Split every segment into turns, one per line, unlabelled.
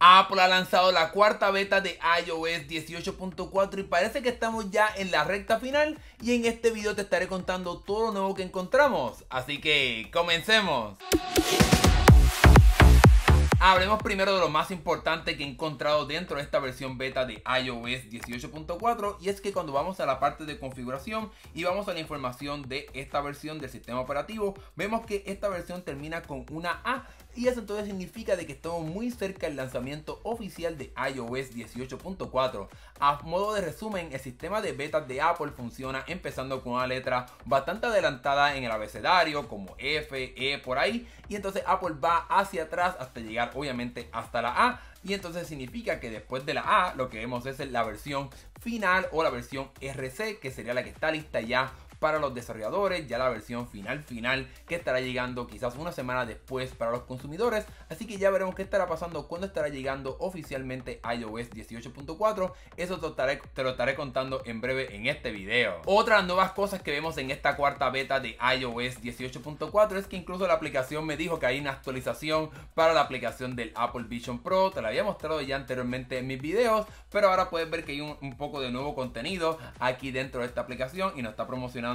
Apple ha lanzado la cuarta beta de iOS 18.4 y parece que estamos ya en la recta final y en este video te estaré contando todo lo nuevo que encontramos. Así que comencemos. Hablemos primero de lo más importante que he encontrado dentro de esta versión beta de iOS 18.4 y es que cuando vamos a la parte de configuración y vamos a la información de esta versión del sistema operativo, vemos que esta versión termina con una A y eso entonces significa de que estamos muy cerca del lanzamiento oficial de iOS 18.4. A modo de resumen, el sistema de betas de Apple funciona empezando con una letra bastante adelantada en el abecedario, como F, E por ahí, y entonces Apple va hacia atrás hasta llegar obviamente hasta la A, y entonces significa que después de la A lo que vemos es la versión final o la versión RC, que sería la que está lista ya para los desarrolladores, ya la versión final final que estará llegando quizás una semana después para los consumidores, así que ya veremos qué estará pasando cuando estará llegando oficialmente iOS 18.4, eso te lo, estaré, te lo estaré contando en breve en este video. Otras nuevas cosas que vemos en esta cuarta beta de iOS 18.4 es que incluso la aplicación me dijo que hay una actualización para la aplicación del Apple Vision Pro, te la había mostrado ya anteriormente en mis videos, pero ahora puedes ver que hay un poco de nuevo contenido aquí dentro de esta aplicación y nos está promocionando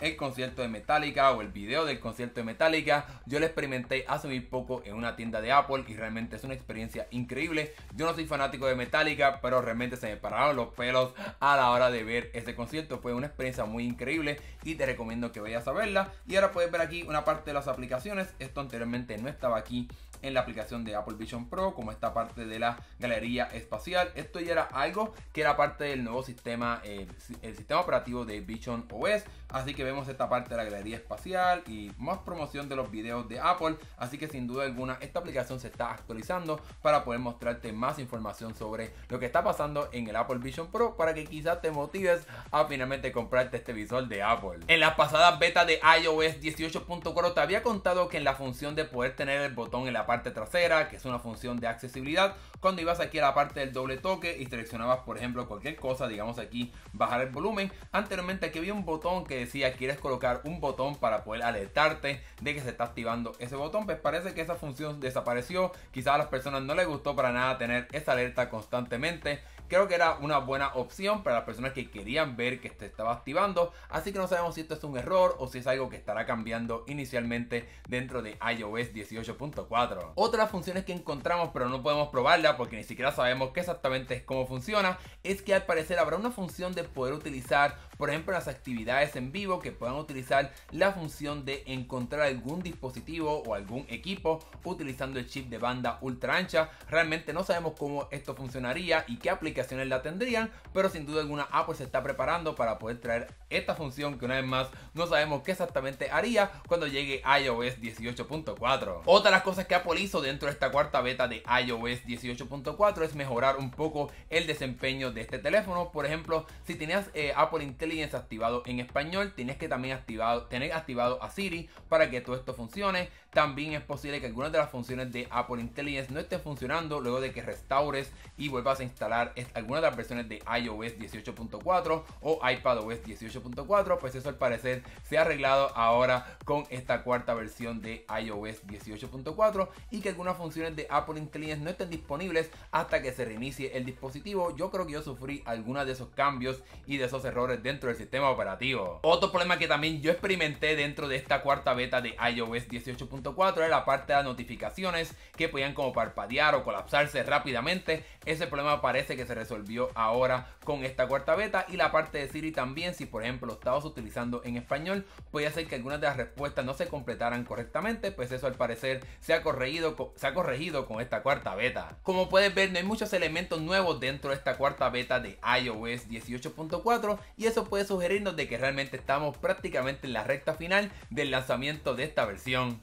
el concierto de Metallica o el video del concierto de Metallica. Yo lo experimenté hace muy poco en una tienda de Apple y realmente es una experiencia increíble. Yo no soy fanático de Metallica, pero realmente se me pararon los pelos a la hora de ver ese concierto. Fue una experiencia muy increíble y te recomiendo que vayas a verla. Y ahora puedes ver aquí una parte de las aplicaciones. Esto anteriormente no estaba aquí en la aplicación de Apple Vision Pro, como esta parte de la galería espacial. Esto ya era algo que era parte del nuevo sistema, eh, el, sistema operativo de Vision OS. Así que vemos esta parte de la galería espacial y más promoción de los videos de Apple. Así que sin duda alguna esta aplicación se está actualizando para poder mostrarte más información sobre lo que está pasando en el Apple Vision Pro para que quizás te motives a finalmente comprarte este visor de Apple. En las pasadas betas de iOS 18.4 te había contado que en la función de poder tener el botón en la parte trasera, que es una función de accesibilidad, cuando ibas aquí a la parte del doble toque y seleccionabas, por ejemplo, cualquier cosa, digamos aquí, bajar el volumen, anteriormente aquí había un botón que decía, quieres colocar un botón para poder alertarte de que se está activando ese botón, pues parece que esa función desapareció, quizás a las personas no les gustó para nada tener esa alerta constantemente, Creo que era una buena opción para las personas que querían ver que esto estaba activando, así que no sabemos si esto es un error o si es algo que estará cambiando inicialmente dentro de iOS 18.4. Otras funciones que encontramos pero no podemos probarla porque ni siquiera sabemos qué exactamente es cómo funciona, es que al parecer habrá una función de poder utilizar, por ejemplo, las actividades en vivo que puedan utilizar la función de encontrar algún dispositivo o algún equipo utilizando el chip de banda ultra ancha. Realmente no sabemos cómo esto funcionaría y qué aplica la tendrían, pero sin duda alguna Apple se está preparando para poder traer esta función que una vez más no sabemos qué exactamente haría cuando llegue iOS 18.4. Otra de las cosas que Apple hizo dentro de esta cuarta beta de iOS 18.4 es mejorar un poco el desempeño de este teléfono. Por ejemplo, si tenías eh, Apple Intelligence activado en español, tienes que también activado, tener activado a Siri para que todo esto funcione. También es posible que algunas de las funciones de Apple Intelligence no estén funcionando luego de que restaures y vuelvas a instalar algunas de las versiones de iOS 18.4 o iPadOS 18.4, pues eso al parecer se ha arreglado ahora con esta cuarta versión de iOS 18.4 y que algunas funciones de Apple Intelligence no estén disponibles hasta que se reinicie el dispositivo. Yo creo que yo sufrí algunos de esos cambios y de esos errores dentro del sistema operativo. Otro problema que también yo experimenté dentro de esta cuarta beta de iOS 18.4 era la parte de las notificaciones que podían como parpadear o colapsarse rápidamente. Ese problema parece que se resolvió ahora con esta cuarta beta y la parte de Siri también, si por ejemplo lo utilizando en español, puede hacer que algunas de las respuestas no se completaran correctamente, pues eso al parecer se ha corregido, se ha corregido con esta cuarta beta. Como puedes ver, no hay muchos elementos nuevos dentro de esta cuarta beta de iOS 18.4 y eso puede sugerirnos de que realmente estamos prácticamente en la recta final del lanzamiento de esta versión.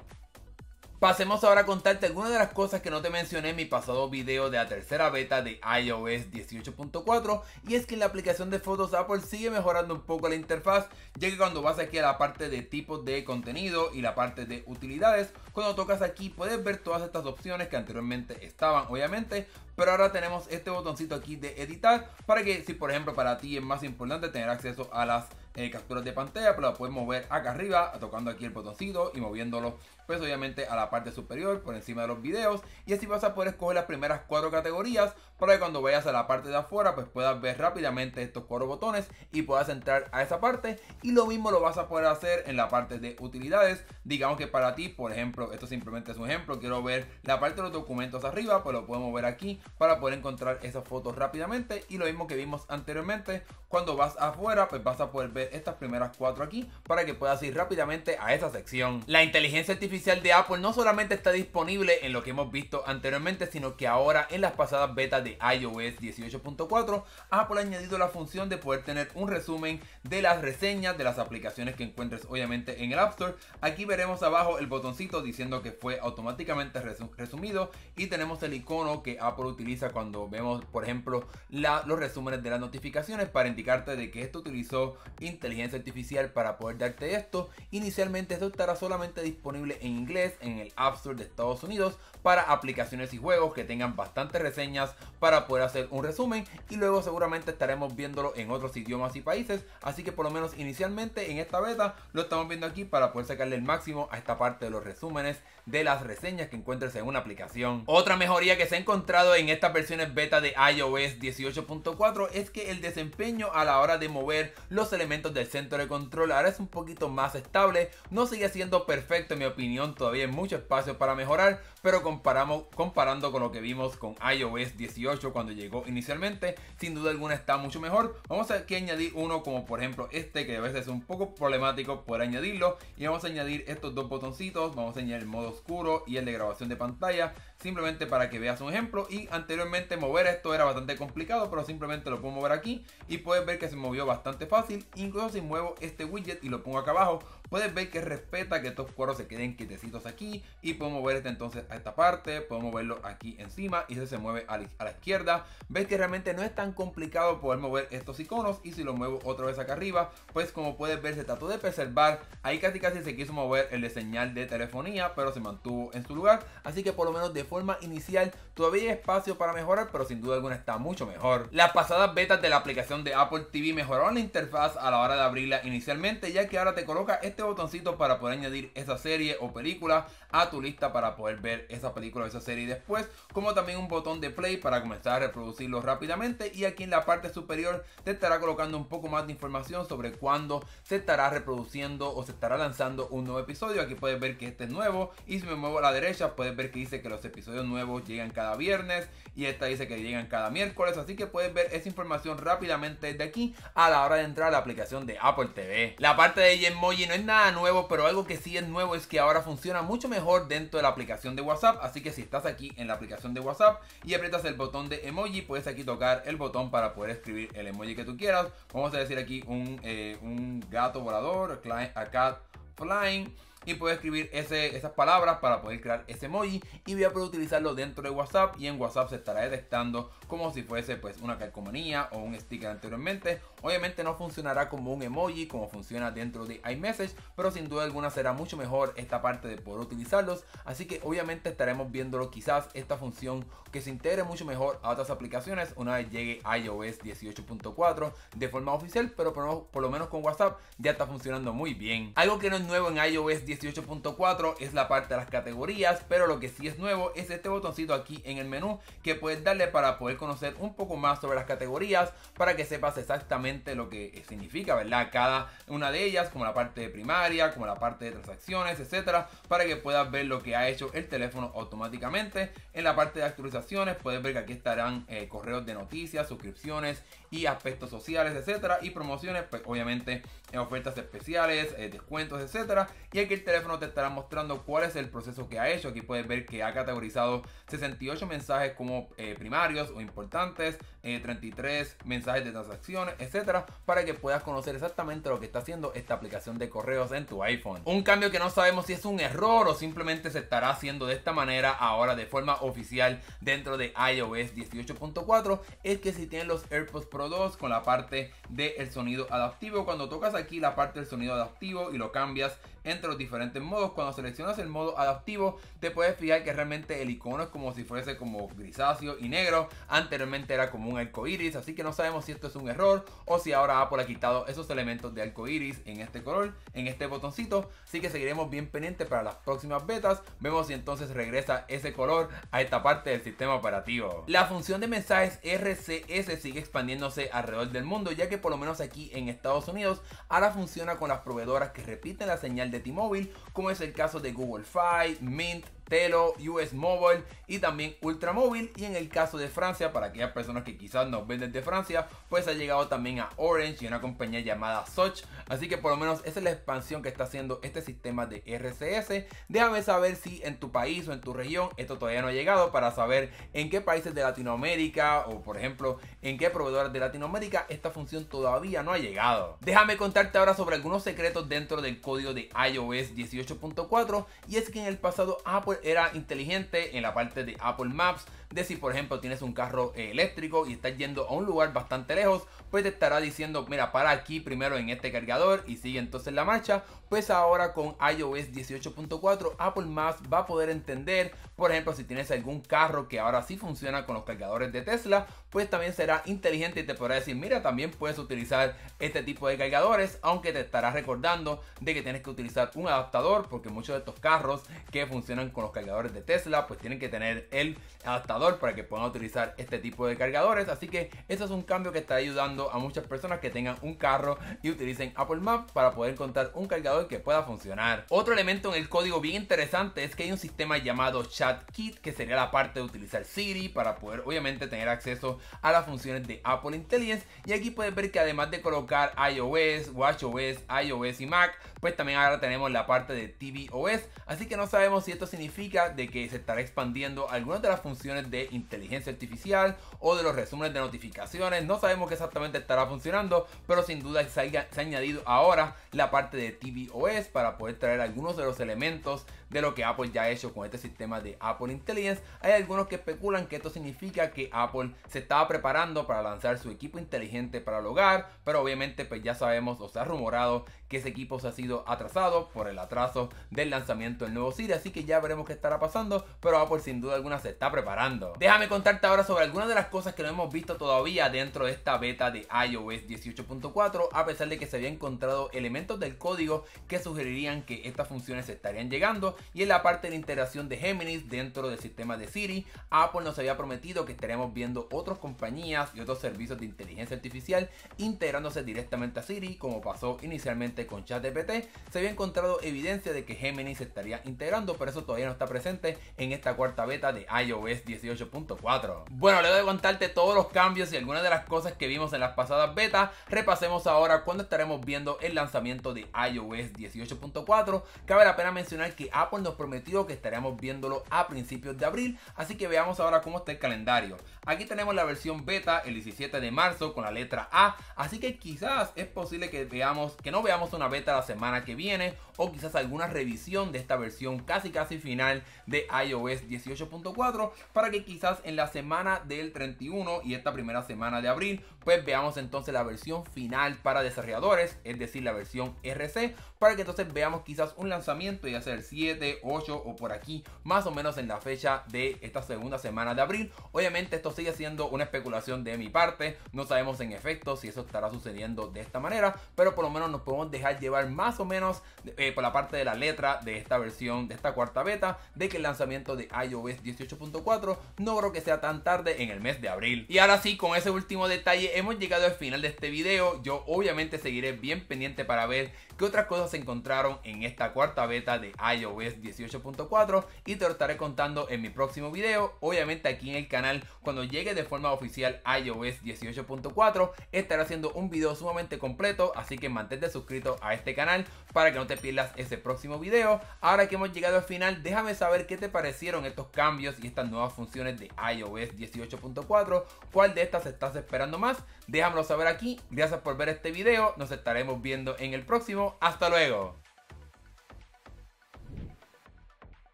Pasemos ahora a contarte algunas de las cosas que no te mencioné en mi pasado video de la tercera beta de iOS 18.4 y es que la aplicación de fotos Apple sigue mejorando un poco la interfaz ya que cuando vas aquí a la parte de tipos de contenido y la parte de utilidades cuando tocas aquí puedes ver todas estas opciones que anteriormente estaban obviamente pero ahora tenemos este botoncito aquí de editar para que si por ejemplo para ti es más importante tener acceso a las eh, capturas de pantalla, pues la puedes mover acá arriba tocando aquí el botoncito y moviéndolo pues obviamente a la parte superior por encima de los videos y así vas a poder escoger las primeras cuatro categorías para que cuando vayas a la parte de afuera pues puedas ver rápidamente estos cuatro botones y puedas entrar a esa parte y lo mismo lo vas a poder hacer en la parte de utilidades digamos que para ti por ejemplo esto simplemente es un ejemplo quiero ver la parte de los documentos arriba pues lo podemos ver aquí para poder encontrar esas fotos rápidamente y lo mismo que vimos anteriormente cuando vas afuera pues vas a poder ver estas primeras cuatro aquí para que puedas ir rápidamente a esa sección la inteligencia artificial de Apple no solamente está disponible en lo que hemos visto anteriormente sino que ahora en las pasadas betas de iOS 18.4, Apple ha añadido la función de poder tener un resumen de las reseñas de las aplicaciones que encuentres obviamente en el App Store. Aquí veremos abajo el botoncito diciendo que fue automáticamente resumido y tenemos el icono que Apple utiliza cuando vemos, por ejemplo, los resúmenes de las notificaciones para indicarte de que esto utilizó inteligencia artificial para poder darte esto. Inicialmente esto estará solamente disponible en inglés en el App Store de Estados Unidos para aplicaciones y juegos que tengan bastantes reseñas para poder hacer un resumen y luego seguramente estaremos viéndolo en otros idiomas y países, así que por lo menos inicialmente en esta beta lo estamos viendo aquí para poder sacarle el máximo a esta parte de los resúmenes de las reseñas que encuentres en una aplicación. Otra mejoría que se ha encontrado en estas versiones beta de iOS 18.4 es que el desempeño a la hora de mover los elementos del centro de control ahora es un poquito más estable, no sigue siendo perfecto en mi opinión, todavía hay mucho espacio para mejorar, pero comparamos, comparando con lo que vimos con iOS 18 cuando llegó inicialmente, sin duda alguna está mucho mejor. Vamos a añadir uno como por ejemplo este que a veces es un poco problemático poder añadirlo y vamos a añadir estos dos botoncitos, vamos a añadir el modo oscuro y el de grabación de pantalla simplemente para que veas un ejemplo y anteriormente mover esto era bastante complicado pero simplemente lo puedo mover aquí y puedes ver que se movió bastante fácil incluso si muevo este widget y lo pongo acá abajo puedes ver que respeta que estos cuadros se queden quietecitos aquí y puedo mover este entonces a esta parte puedo moverlo aquí encima y se mueve a la izquierda ves que realmente no es tan complicado poder mover estos iconos y si lo muevo otra vez acá arriba pues como puedes ver se trató de preservar ahí casi casi se quiso mover el de señal de telefonía pero se mantuvo en su lugar así que por lo menos de forma inicial todavía hay espacio para mejorar, pero sin duda alguna está mucho mejor. Las pasadas betas de la aplicación de Apple TV mejoraron la interfaz a la hora de abrirla inicialmente, ya que ahora te coloca este botoncito para poder añadir esa serie o película a tu lista para poder ver esa película o esa serie después, como también un botón de play para comenzar a reproducirlo rápidamente y aquí en la parte superior te estará colocando un poco más de información sobre cuándo se estará reproduciendo o se estará lanzando un nuevo episodio. Aquí puedes ver que este es nuevo y si me muevo a la derecha puedes ver que dice que los episodios nuevos llegan cada viernes y esta dice que llegan cada miércoles, así que puedes ver esa información rápidamente desde aquí a la hora de entrar a la aplicación de Apple TV. La parte de Emoji no es nada nuevo, pero algo que sí es nuevo es que ahora funciona mucho mejor dentro de la aplicación de WhatsApp, así que si estás aquí en la aplicación de WhatsApp y aprietas el botón de emoji, puedes aquí tocar el botón para poder escribir el emoji que tú quieras. Vamos a decir aquí un, eh, un gato volador, a cat flying y puedo escribir esas palabras para poder crear ese emoji y voy a poder utilizarlo dentro de WhatsApp y en WhatsApp se estará detectando como si fuese pues una calcomanía o un sticker anteriormente. Obviamente no funcionará como un emoji como funciona dentro de iMessage, pero sin duda alguna será mucho mejor esta parte de poder utilizarlos, así que obviamente estaremos viéndolo quizás esta función que se integre mucho mejor a otras aplicaciones una vez llegue iOS 18.4 de forma oficial, pero por, lo menos con WhatsApp ya está funcionando muy bien. Algo que no es nuevo en iOS 18.4 18.4 es la parte de las categorías, pero lo que sí es nuevo es este botoncito aquí en el menú que puedes darle para poder conocer un poco más sobre las categorías, para que sepas exactamente lo que significa, ¿verdad? Cada una de ellas, como la parte de primaria, como la parte de transacciones, etcétera, para que puedas ver lo que ha hecho el teléfono automáticamente. En la parte de actualizaciones puedes ver que aquí estarán eh, correos de noticias, suscripciones aspectos sociales, etcétera, y promociones, pues obviamente en ofertas especiales, eh, descuentos, etcétera. Y aquí el teléfono te estará mostrando cuál es el proceso que ha hecho. Aquí puedes ver que ha categorizado 68 mensajes como eh, primarios o importantes, 33 eh, mensajes de transacciones, etcétera, para que puedas conocer exactamente lo que está haciendo esta aplicación de correos en tu iPhone. Un cambio que no sabemos si es un error o simplemente se estará haciendo de esta manera ahora de forma oficial dentro de iOS 18.4 es que si tienen los AirPods Pro dos con la parte del sonido adaptivo. Cuando tocas aquí la parte del sonido adaptivo y lo cambias entre los diferentes modos. Cuando seleccionas el modo adaptivo, te puedes fijar que realmente el icono es como si fuese como grisáceo y negro. Anteriormente era como un arco iris, así que no sabemos si esto es un error o si ahora Apple ha quitado esos elementos de arco iris en este color, en este botoncito. Así que seguiremos bien pendiente para las próximas betas. Vemos si entonces regresa ese color a esta parte del sistema operativo. La función de mensajes RCS sigue expandiéndose alrededor del mundo, ya que por lo menos aquí en Estados Unidos ahora funciona con las proveedoras que repiten la señal de T-Mobile, como es el caso de Google Fi, Mint, Telo, US Mobile y también Ultramóvil. Y en el caso de Francia, para aquellas personas que quizás nos venden de Francia, pues ha llegado también a Orange y una compañía llamada Soch. Así que por lo menos esa es la expansión que está haciendo este sistema de RCS. Déjame saber si en tu país o en tu región esto todavía no ha llegado para saber en qué países de Latinoamérica o por ejemplo en qué proveedores de Latinoamérica esta función todavía no ha llegado. Déjame contarte ahora sobre algunos secretos dentro del código de iOS 18.4 y es que en el pasado Apple era inteligente en la parte de Apple Maps de si por ejemplo tienes un carro eh, eléctrico y estás yendo a un lugar bastante lejos, pues te estará diciendo, mira, para aquí primero en este cargador y sigue entonces la marcha. Pues ahora con iOS 18.4 Apple Maps va a poder entender, por ejemplo, si tienes algún carro que ahora sí funciona con los cargadores de Tesla, pues también será inteligente y te podrá decir, mira, también puedes utilizar este tipo de cargadores, aunque te estará recordando de que tienes que utilizar un adaptador, porque muchos de estos carros que funcionan con los cargadores de Tesla, pues tienen que tener el adaptador para que puedan utilizar este tipo de cargadores. Así que eso es un cambio que está ayudando a muchas personas que tengan un carro y utilicen Apple Maps para poder contar un cargador que pueda funcionar. Otro elemento en el código bien interesante es que hay un sistema llamado Chat Kit que sería la parte de utilizar Siri para poder obviamente tener acceso a las funciones de Apple Intelligence. Y aquí puedes ver que además de colocar iOS, WatchOS, iOS y Mac, pues también ahora tenemos la parte de tvOS. Así que no sabemos si esto significa de que se estará expandiendo algunas de las funciones de de inteligencia artificial o de los resúmenes de notificaciones. No sabemos que exactamente estará funcionando, pero sin duda se ha, se ha añadido ahora la parte de tvOS para poder traer algunos de los elementos de lo que Apple ya ha hecho con este sistema de Apple Intelligence. Hay algunos que especulan que esto significa que Apple se estaba preparando para lanzar su equipo inteligente para el hogar, pero obviamente pues ya sabemos o se ha rumorado que ese equipo se ha sido atrasado por el atraso del lanzamiento del nuevo Siri, así que ya veremos qué estará pasando, pero Apple sin duda alguna se está preparando. Déjame contarte ahora sobre algunas de las cosas que no hemos visto todavía dentro de esta beta de iOS 18.4, a pesar de que se había encontrado elementos del código que sugerirían que estas funciones estarían llegando, y en la parte de integración de Géminis dentro del sistema de Siri, Apple nos había prometido que estaremos viendo otras compañías y otros servicios de inteligencia artificial integrándose directamente a Siri, como pasó inicialmente con ChatGPT. Se había encontrado evidencia de que Gemini se estaría integrando, pero eso todavía no está presente en esta cuarta beta de iOS 18.4. Bueno, le doy contarte todos los cambios y algunas de las cosas que vimos en las pasadas betas, repasemos ahora cuando estaremos viendo el lanzamiento de iOS 18.4. Cabe la pena mencionar que Apple nos prometió que estaríamos viéndolo a principios de abril, así que veamos ahora cómo está el calendario. Aquí tenemos la versión beta el 17 de marzo con la letra A, así que quizás es posible que veamos que no veamos una beta la semana que viene o quizás alguna revisión de esta versión casi casi final de iOS 18.4 para que quizás en la semana del 31 y esta primera semana de abril pues veamos entonces la versión final para desarrolladores, es decir la versión RC, para que entonces veamos quizás un lanzamiento ya sea el 7 8 o por aquí, más o menos en la fecha de esta segunda semana de abril. Obviamente esto sigue siendo una especulación de mi parte, no sabemos en efecto si eso estará sucediendo de esta manera, pero por lo menos nos podemos dejar llevar más o menos eh, por la parte de la letra de esta versión, de esta cuarta beta, de que el lanzamiento de iOS 18.4 no creo que sea tan tarde en el mes de abril. Y ahora sí, con ese último detalle hemos llegado al final de este video, yo obviamente seguiré bien pendiente para ver qué otras cosas se encontraron en esta cuarta beta de iOS 18.4 y te lo estaré contando en mi próximo video. Obviamente aquí en el canal, cuando llegue de forma oficial iOS 18.4, estaré haciendo un video sumamente completo, así que mantente suscrito a este canal para que no te pierdas ese próximo video. Ahora que hemos llegado al final, déjame saber qué te parecieron estos cambios y estas nuevas funciones de iOS 18.4, cuál de estas estás esperando más, déjamelo saber aquí. Gracias por ver este video, nos estaremos viendo en el próximo. Hasta luego.